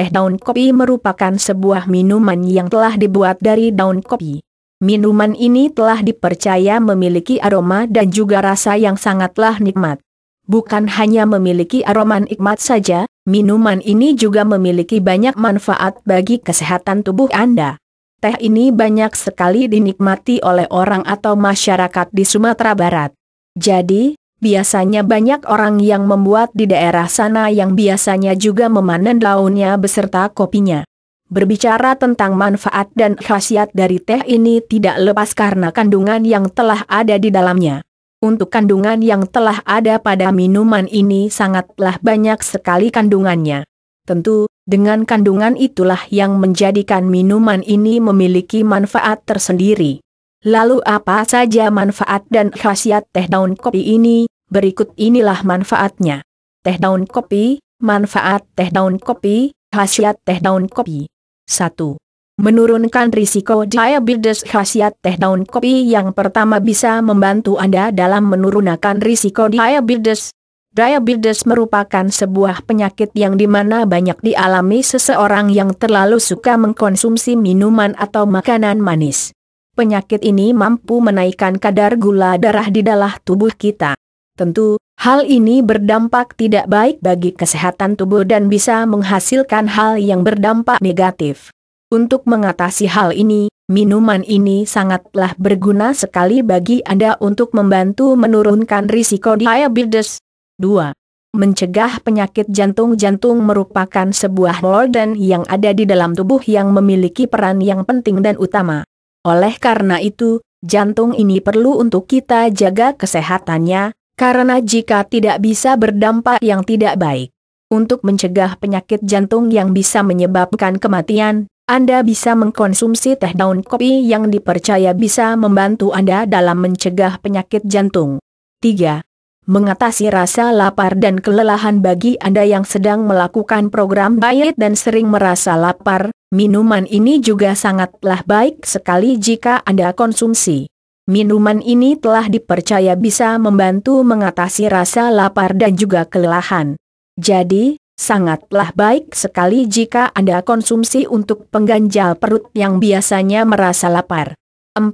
Teh daun kopi merupakan sebuah minuman yang telah dibuat dari daun kopi. Minuman ini telah dipercaya memiliki aroma dan juga rasa yang sangatlah nikmat. Bukan hanya memiliki aroma nikmat saja, minuman ini juga memiliki banyak manfaat bagi kesehatan tubuh Anda. Teh ini banyak sekali dinikmati oleh orang atau masyarakat di Sumatera Barat. Jadi, Biasanya banyak orang yang membuat di daerah sana yang biasanya juga memanen daunnya beserta kopinya. Berbicara tentang manfaat dan khasiat dari teh ini tidak lepas karena kandungan yang telah ada di dalamnya. Untuk kandungan yang telah ada pada minuman ini sangatlah banyak sekali kandungannya. Tentu, dengan kandungan itulah yang menjadikan minuman ini memiliki manfaat tersendiri. Lalu apa saja manfaat dan khasiat teh daun kopi ini? Berikut inilah manfaatnya. Teh daun kopi, manfaat teh daun kopi, khasiat teh daun kopi. 1. Menurunkan risiko diabetes khasiat teh daun kopi yang pertama bisa membantu Anda dalam menurunkan risiko diabetes. Diabetes merupakan sebuah penyakit yang dimana banyak dialami seseorang yang terlalu suka mengkonsumsi minuman atau makanan manis penyakit ini mampu menaikkan kadar gula darah di dalam tubuh kita. Tentu, hal ini berdampak tidak baik bagi kesehatan tubuh dan bisa menghasilkan hal yang berdampak negatif. Untuk mengatasi hal ini, minuman ini sangatlah berguna sekali bagi Anda untuk membantu menurunkan risiko diabetes. 2. Mencegah penyakit jantung-jantung merupakan sebuah organ yang ada di dalam tubuh yang memiliki peran yang penting dan utama. Oleh karena itu, jantung ini perlu untuk kita jaga kesehatannya, karena jika tidak bisa berdampak yang tidak baik. Untuk mencegah penyakit jantung yang bisa menyebabkan kematian, Anda bisa mengkonsumsi teh daun kopi yang dipercaya bisa membantu Anda dalam mencegah penyakit jantung. 3. Mengatasi rasa lapar dan kelelahan bagi Anda yang sedang melakukan program diet dan sering merasa lapar, Minuman ini juga sangatlah baik sekali jika Anda konsumsi. Minuman ini telah dipercaya bisa membantu mengatasi rasa lapar dan juga kelelahan. Jadi, sangatlah baik sekali jika Anda konsumsi untuk pengganjal perut yang biasanya merasa lapar. 4.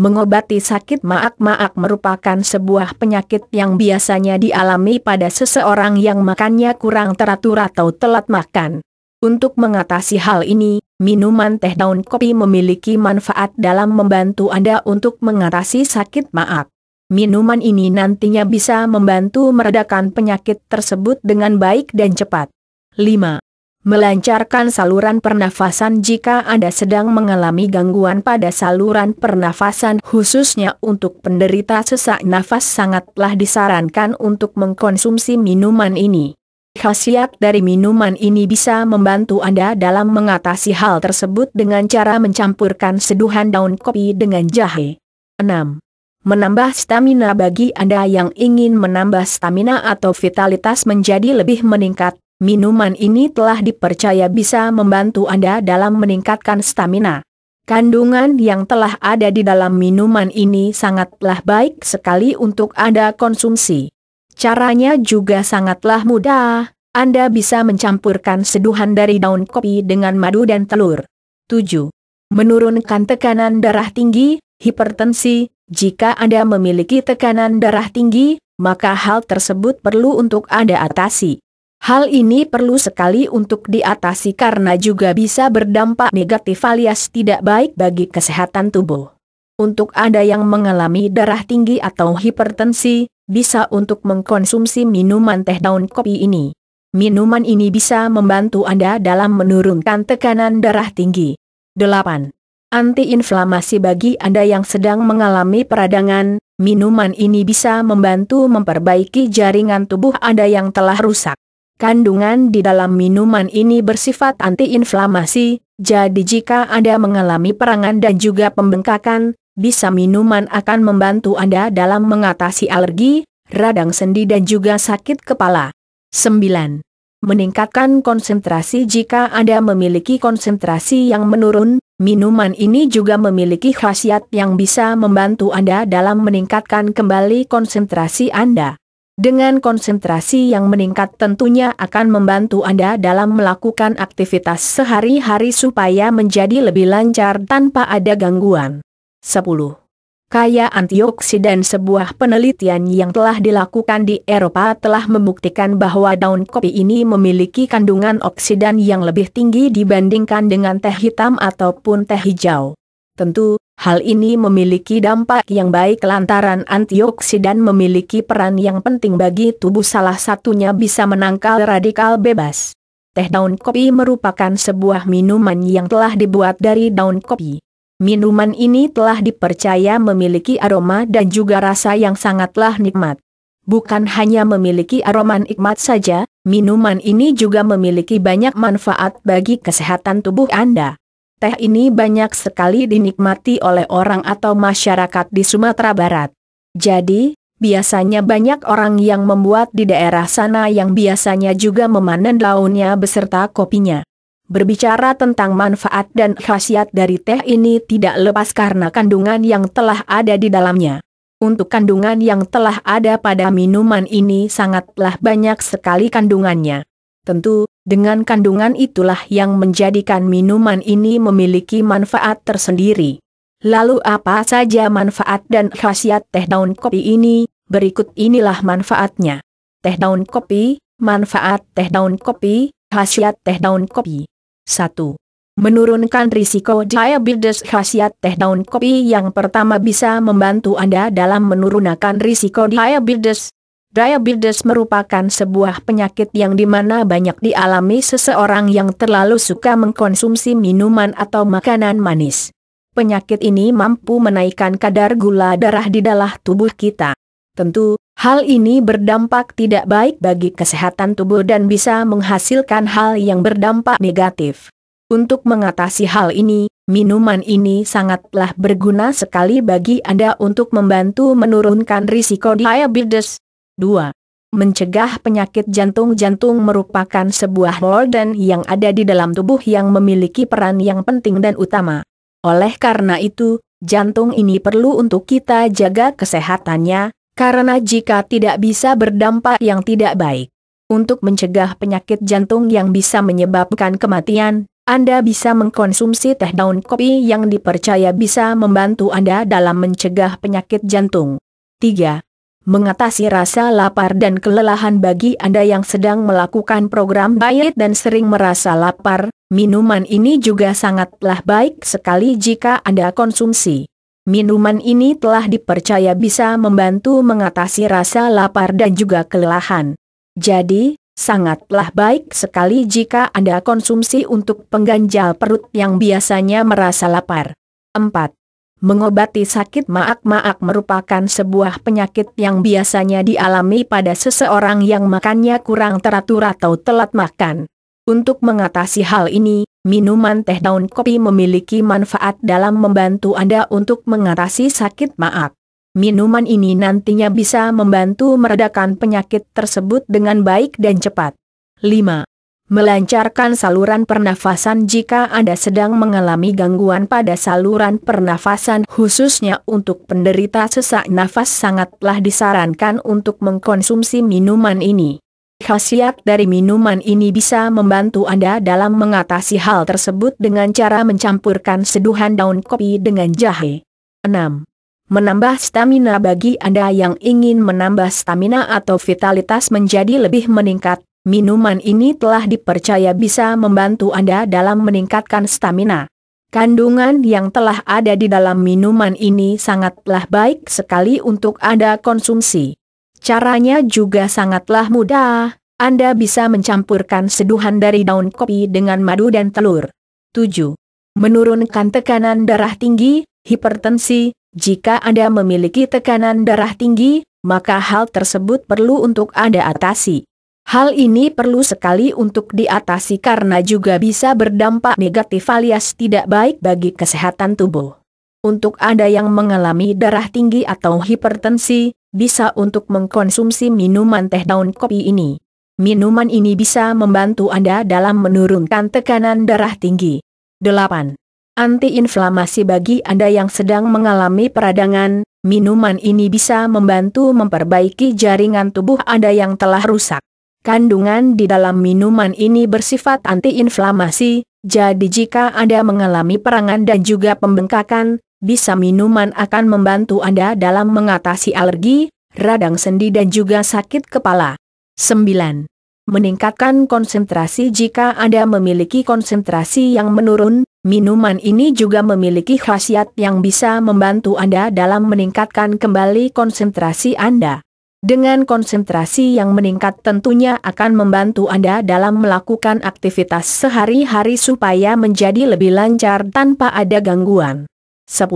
Mengobati sakit maak-maak merupakan sebuah penyakit yang biasanya dialami pada seseorang yang makannya kurang teratur atau telat makan. Untuk mengatasi hal ini, minuman teh daun kopi memiliki manfaat dalam membantu Anda untuk mengatasi sakit maag. Minuman ini nantinya bisa membantu meredakan penyakit tersebut dengan baik dan cepat. 5. Melancarkan saluran pernafasan jika Anda sedang mengalami gangguan pada saluran pernafasan khususnya untuk penderita sesak nafas sangatlah disarankan untuk mengkonsumsi minuman ini. Khasiat dari minuman ini bisa membantu Anda dalam mengatasi hal tersebut dengan cara mencampurkan seduhan daun kopi dengan jahe. 6. Menambah stamina bagi Anda yang ingin menambah stamina atau vitalitas menjadi lebih meningkat, minuman ini telah dipercaya bisa membantu Anda dalam meningkatkan stamina. Kandungan yang telah ada di dalam minuman ini sangatlah baik sekali untuk Anda konsumsi. Caranya juga sangatlah mudah, Anda bisa mencampurkan seduhan dari daun kopi dengan madu dan telur. 7. Menurunkan tekanan darah tinggi, hipertensi, jika Anda memiliki tekanan darah tinggi, maka hal tersebut perlu untuk Anda atasi. Hal ini perlu sekali untuk diatasi karena juga bisa berdampak negatif alias tidak baik bagi kesehatan tubuh. Untuk Anda yang mengalami darah tinggi atau hipertensi, bisa untuk mengkonsumsi minuman teh daun kopi ini. Minuman ini bisa membantu Anda dalam menurunkan tekanan darah tinggi. 8. Antiinflamasi bagi Anda yang sedang mengalami peradangan, minuman ini bisa membantu memperbaiki jaringan tubuh Anda yang telah rusak. Kandungan di dalam minuman ini bersifat antiinflamasi, jadi jika Anda mengalami perangan dan juga pembengkakan, bisa minuman akan membantu Anda dalam mengatasi alergi, radang sendi dan juga sakit kepala. 9. Meningkatkan konsentrasi jika Anda memiliki konsentrasi yang menurun, minuman ini juga memiliki khasiat yang bisa membantu Anda dalam meningkatkan kembali konsentrasi Anda. Dengan konsentrasi yang meningkat tentunya akan membantu Anda dalam melakukan aktivitas sehari-hari supaya menjadi lebih lancar tanpa ada gangguan. 10. Kaya antioksidan sebuah penelitian yang telah dilakukan di Eropa telah membuktikan bahwa daun kopi ini memiliki kandungan oksidan yang lebih tinggi dibandingkan dengan teh hitam ataupun teh hijau. Tentu, hal ini memiliki dampak yang baik lantaran antioksidan memiliki peran yang penting bagi tubuh salah satunya bisa menangkal radikal bebas. Teh daun kopi merupakan sebuah minuman yang telah dibuat dari daun kopi. Minuman ini telah dipercaya memiliki aroma dan juga rasa yang sangatlah nikmat. Bukan hanya memiliki aroma nikmat saja, minuman ini juga memiliki banyak manfaat bagi kesehatan tubuh Anda. Teh ini banyak sekali dinikmati oleh orang atau masyarakat di Sumatera Barat. Jadi, biasanya banyak orang yang membuat di daerah sana yang biasanya juga memanen daunnya beserta kopinya. Berbicara tentang manfaat dan khasiat dari teh ini tidak lepas karena kandungan yang telah ada di dalamnya. Untuk kandungan yang telah ada pada minuman ini sangatlah banyak sekali kandungannya. Tentu, dengan kandungan itulah yang menjadikan minuman ini memiliki manfaat tersendiri. Lalu apa saja manfaat dan khasiat teh daun kopi ini, berikut inilah manfaatnya. Teh daun kopi, manfaat teh daun kopi, khasiat teh daun kopi. 1. Menurunkan risiko diabetes khasiat teh daun kopi yang pertama bisa membantu Anda dalam menurunkan risiko diabetes. Diabetes merupakan sebuah penyakit yang dimana banyak dialami seseorang yang terlalu suka mengkonsumsi minuman atau makanan manis. Penyakit ini mampu menaikkan kadar gula darah di dalam tubuh kita. Tentu, Hal ini berdampak tidak baik bagi kesehatan tubuh dan bisa menghasilkan hal yang berdampak negatif. Untuk mengatasi hal ini, minuman ini sangatlah berguna sekali bagi Anda untuk membantu menurunkan risiko diabetes. 2. Mencegah penyakit jantung-jantung merupakan sebuah organ yang ada di dalam tubuh yang memiliki peran yang penting dan utama. Oleh karena itu, jantung ini perlu untuk kita jaga kesehatannya, karena jika tidak bisa berdampak yang tidak baik untuk mencegah penyakit jantung yang bisa menyebabkan kematian, Anda bisa mengkonsumsi teh daun kopi yang dipercaya bisa membantu Anda dalam mencegah penyakit jantung. 3 mengatasi rasa lapar dan kelelahan bagi Anda yang sedang melakukan program diet dan sering merasa lapar, minuman ini juga sangatlah baik sekali jika Anda konsumsi. Minuman ini telah dipercaya bisa membantu mengatasi rasa lapar dan juga kelelahan. Jadi, sangatlah baik sekali jika Anda konsumsi untuk pengganjal perut yang biasanya merasa lapar. 4. Mengobati sakit maak-maak merupakan sebuah penyakit yang biasanya dialami pada seseorang yang makannya kurang teratur atau telat makan. Untuk mengatasi hal ini, Minuman teh daun kopi memiliki manfaat dalam membantu Anda untuk mengatasi sakit maag. Minuman ini nantinya bisa membantu meredakan penyakit tersebut dengan baik dan cepat. 5. Melancarkan saluran pernafasan jika Anda sedang mengalami gangguan pada saluran pernafasan khususnya untuk penderita sesak nafas sangatlah disarankan untuk mengkonsumsi minuman ini. Khasiat dari minuman ini bisa membantu Anda dalam mengatasi hal tersebut dengan cara mencampurkan seduhan daun kopi dengan jahe. 6. Menambah stamina bagi Anda yang ingin menambah stamina atau vitalitas menjadi lebih meningkat, minuman ini telah dipercaya bisa membantu Anda dalam meningkatkan stamina. Kandungan yang telah ada di dalam minuman ini sangatlah baik sekali untuk Anda konsumsi. Caranya juga sangatlah mudah, Anda bisa mencampurkan seduhan dari daun kopi dengan madu dan telur. 7. Menurunkan tekanan darah tinggi, hipertensi, jika Anda memiliki tekanan darah tinggi, maka hal tersebut perlu untuk Anda atasi. Hal ini perlu sekali untuk diatasi karena juga bisa berdampak negatif alias tidak baik bagi kesehatan tubuh. Untuk Anda yang mengalami darah tinggi atau hipertensi, bisa untuk mengkonsumsi minuman teh daun kopi ini. Minuman ini bisa membantu Anda dalam menurunkan tekanan darah tinggi. 8. Antiinflamasi bagi Anda yang sedang mengalami peradangan, minuman ini bisa membantu memperbaiki jaringan tubuh Anda yang telah rusak. Kandungan di dalam minuman ini bersifat antiinflamasi, jadi jika Anda mengalami perangan dan juga pembengkakan, bisa minuman akan membantu Anda dalam mengatasi alergi, radang sendi dan juga sakit kepala. 9. Meningkatkan konsentrasi jika Anda memiliki konsentrasi yang menurun, minuman ini juga memiliki khasiat yang bisa membantu Anda dalam meningkatkan kembali konsentrasi Anda. Dengan konsentrasi yang meningkat tentunya akan membantu Anda dalam melakukan aktivitas sehari-hari supaya menjadi lebih lancar tanpa ada gangguan. 10.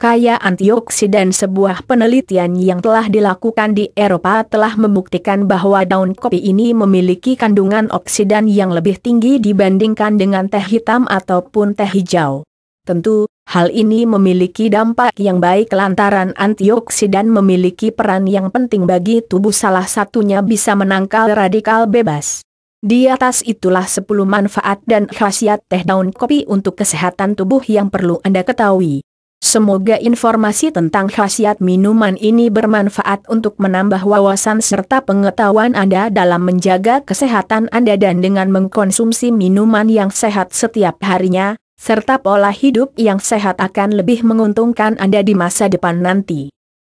Kaya antioksidan sebuah penelitian yang telah dilakukan di Eropa telah membuktikan bahwa daun kopi ini memiliki kandungan oksidan yang lebih tinggi dibandingkan dengan teh hitam ataupun teh hijau. Tentu, hal ini memiliki dampak yang baik lantaran antioksidan memiliki peran yang penting bagi tubuh salah satunya bisa menangkal radikal bebas. Di atas itulah 10 manfaat dan khasiat teh daun kopi untuk kesehatan tubuh yang perlu Anda ketahui. Semoga informasi tentang khasiat minuman ini bermanfaat untuk menambah wawasan serta pengetahuan Anda dalam menjaga kesehatan Anda dan dengan mengkonsumsi minuman yang sehat setiap harinya, serta pola hidup yang sehat akan lebih menguntungkan Anda di masa depan nanti.